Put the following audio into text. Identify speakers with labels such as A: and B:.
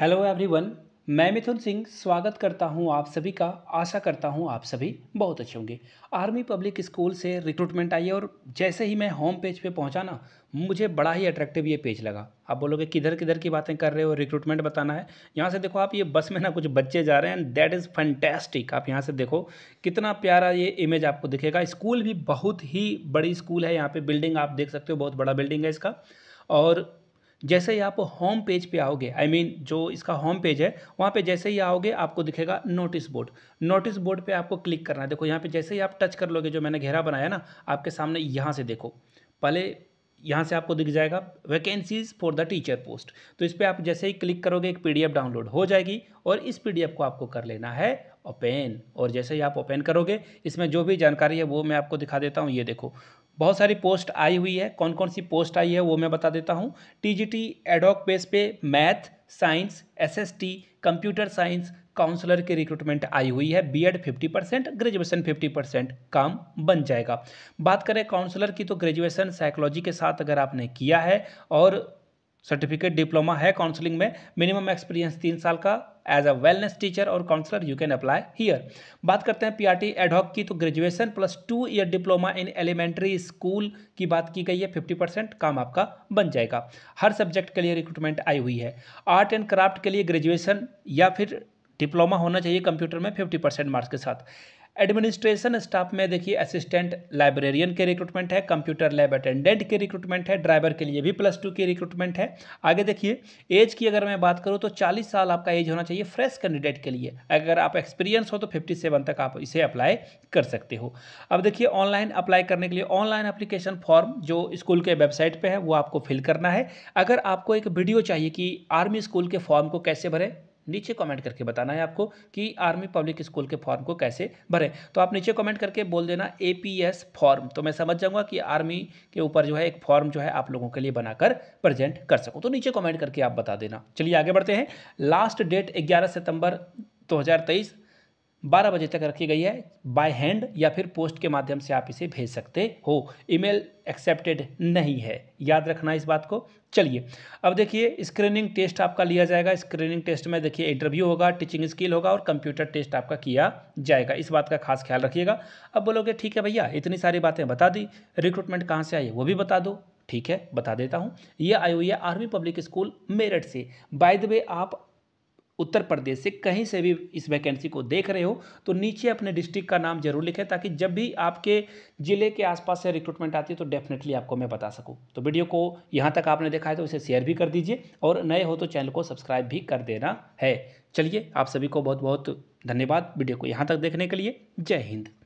A: hello everyone मैं मिथुन सिंह स्वागत करता हूं आप सभी का आशा करता हूं आप सभी बहुत अच्छे होंगे आर्मी पब्लिक स्कूल से रिक्रूटमेंट आई है और जैसे ही मैं होम पेज पे पहुंचा ना मुझे बड़ा ही अट्रैक्टिव ये पेज लगा आप बोलोगे किधर किधर की बातें कर रहे हो रिक्रूटमेंट बताना है यहाँ से देखो आप ये बस में ना कुछ बच्चे जा रहे हैं एंड दैट इज़ फंटेस्टिक आप यहाँ से देखो कितना प्यारा ये इमेज आपको दिखेगा स्कूल भी बहुत ही बड़ी स्कूल है यहाँ पर बिल्डिंग आप देख सकते हो बहुत बड़ा बिल्डिंग है इसका और जैसे ही आप होम पेज पे आओगे आई I मीन mean, जो इसका होम पेज है वहाँ पे जैसे ही आओगे आपको दिखेगा नोटिस बोर्ड नोटिस बोर्ड पे आपको क्लिक करना है देखो यहाँ पे जैसे ही आप टच कर लोगे जो मैंने घेरा बनाया ना आपके सामने यहाँ से देखो पहले यहाँ से आपको दिख जाएगा vacancies for the teacher post तो इस पर आप जैसे ही क्लिक करोगे एक पीडीएफ डाउनलोड हो जाएगी और इस पीडीएफ को आपको कर लेना है ओपन और जैसे ही आप ओपन करोगे इसमें जो भी जानकारी है वो मैं आपको दिखा देता हूँ ये देखो बहुत सारी पोस्ट आई हुई है कौन कौन सी पोस्ट आई है वो मैं बता देता हूँ T G T ad hoc base पे math science S computer science counsellor की रिक्रूटमेंट आई हुई है बीएड 50 परसेंट ग्रेजुएशन 50 परसेंट काम बन जाएगा बात करें काउंसलर की तो ग्रेजुएशन साइकोलॉजी के साथ अगर आपने किया है और सर्टिफिकेट डिप्लोमा है काउंसलिंग में मिनिमम एक्सपीरियंस तीन साल का एज अ वेलनेस टीचर और counsellor you can apply here बात करते हैं पीआरटी एडहॉक की तो graduation plus two year diploma in elementary school की बात की गई है फिफ्टी परसेंट काम आपका बन जाएगा हर सब्जेक्ट के लिए रिक्रूटमेंट आई हुई है आर्ट एंड क्राफ्ट के लिए ग्रेजुएशन या फिर डिप्लोमा होना चाहिए कंप्यूटर में फिफ्टी परसेंट मार्क्स के साथ एडमिनिस्ट्रेशन स्टाफ में देखिए असिस्टेंट लाइब्रेरियन के रिक्रूटमेंट है कंप्यूटर लैब अटेंडेंट के रिक्रूटमेंट है ड्राइवर के लिए भी प्लस टू की रिक्रूटमेंट है आगे देखिए एज की अगर मैं बात करूँ तो चालीस साल आपका एज होना चाहिए फ्रेश कैंडिडेट के लिए अगर आप एक्सपीरियंस हो तो फिफ्टी सेवन तक आप इसे अप्लाई कर सकते हो अब देखिए ऑनलाइन अप्लाई करने के लिए ऑनलाइन अप्लीकेशन फॉर्म जो स्कूल के वेबसाइट पर है वो आपको फिल करना है अगर आपको एक वीडियो चाहिए कि आर्मी स्कूल के फॉर्म को कैसे भरें नीचे कमेंट करके बताना है आपको कि आर्मी पब्लिक स्कूल के फॉर्म को कैसे भरें तो आप नीचे कमेंट करके बोल देना ए फॉर्म तो मैं समझ जाऊंगा कि आर्मी के ऊपर जो है एक फॉर्म जो है आप लोगों के लिए बनाकर प्रेजेंट कर सकूँ तो नीचे कमेंट करके आप बता देना चलिए आगे बढ़ते हैं लास्ट डेट ग्यारह सितंबर दो बारह बजे तक रखी गई है बाय हैंड या फिर पोस्ट के माध्यम से आप इसे भेज सकते हो ईमेल एक्सेप्टेड नहीं है याद रखना इस बात को चलिए अब देखिए स्क्रीनिंग टेस्ट आपका लिया जाएगा स्क्रीनिंग टेस्ट में देखिए इंटरव्यू होगा टीचिंग स्किल होगा और कंप्यूटर टेस्ट आपका किया जाएगा इस बात का खास ख्याल रखिएगा अब बोलोगे ठीक है भैया इतनी सारी बातें बता दी रिक्रूटमेंट कहाँ से आई वो भी बता दो ठीक है बता देता हूँ ये आई हुई है आर्मी पब्लिक स्कूल मेरठ से बाय द वे आप उत्तर प्रदेश से कहीं से भी इस वैकेंसी को देख रहे हो तो नीचे अपने डिस्ट्रिक्ट का नाम जरूर लिखें ताकि जब भी आपके ज़िले के आसपास से रिक्रूटमेंट आती है तो डेफिनेटली आपको मैं बता सकूँ तो वीडियो को यहाँ तक आपने देखा है तो इसे शेयर भी कर दीजिए और नए हो तो चैनल को सब्सक्राइब भी कर देना है चलिए आप सभी को बहुत बहुत धन्यवाद वीडियो को यहाँ तक देखने के लिए जय हिंद